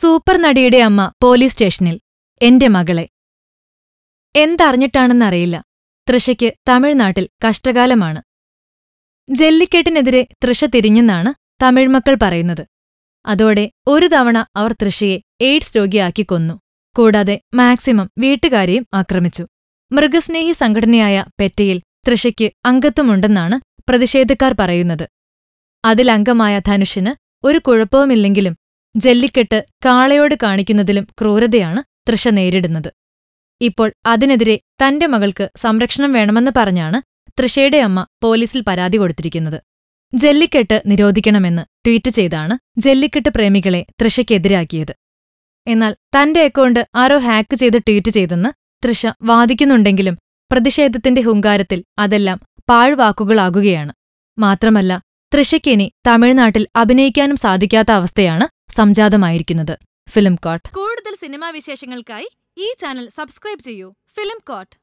super നടിയുടെ അമ്മ police സ്റ്റേഷനിൽ എന്റെ മകളെ എന്തറിഞ്ഞിട്ടാണെന്നറിയില്ല തൃഷയ്ക്ക് തമിഴ്നാട്ടിൽ കഷ്ടകാലമാണ് ജല്ലിക്കെട്ടിനെതിരെ തൃഷ തിരിഞ്ഞെന്നാണ് തമിഴ്മക്കൾ പറയുന്നത് അതോടെ ഒരു തവണ അവർ തൃഷയെ എയ്ഡ്സ് രോഗിയാക്കി കൊന്നു കൂടാതെ മാക്സിമം വീട്ടുകാരെയും ആക്രമിച്ചു മൃഗസ്നേഹി സംഘടനയായ പെറ്റയിൽ തൃഷയ്ക്ക് അംഗത്വമുണ്ടെന്നാണ് പ്രതിഷേധക്കാർ പറയുന്നത് അതിലംഗമായ ധനുഷിന് ഒരു കുഴപ്പവുമില്ലെങ്കിലും ജല്ലിക്കെട്ട് കാളയോട് കാണിക്കുന്നതിലും ക്രൂരതയാണ് തൃഷ നേരിടുന്നത് ഇപ്പോൾ അതിനെതിരെ തന്റെ മകൾക്ക് സംരക്ഷണം വേണമെന്ന് പറഞ്ഞാണ് തൃഷയുടെ അമ്മ പോലീസിൽ പരാതി കൊടുത്തിരിക്കുന്നത് ജല്ലിക്കെട്ട് നിരോധിക്കണമെന്ന് ട്വീറ്റ് ചെയ്താണ് ജല്ലിക്കെട്ട് പ്രേമികളെ തൃഷയ്ക്കെതിരാക്കിയത് എന്നാൽ തന്റെ അക്കൗണ്ട് ആരോ ഹാക്ക് ചെയ്ത് ട്വീറ്റ് ചെയ്തെന്ന് തൃഷ വാദിക്കുന്നുണ്ടെങ്കിലും പ്രതിഷേധത്തിന്റെ ഹുങ്കാരത്തിൽ അതെല്ലാം പാഴ്വാക്കുകളാകുകയാണ് മാത്രമല്ല തൃഷയ്ക്കിനി തമിഴ്നാട്ടിൽ അഭിനയിക്കാനും സാധിക്കാത്ത അവസ്ഥയാണ് സംജാതമായിരിക്കുന്നത് ഫിലിം കോട്ട് കൂടുതൽ സിനിമാ വിശേഷങ്ങൾക്കായി ഈ ചാനൽ സബ്സ്ക്രൈബ് ചെയ്യൂ ഫിലിം കോട്ട്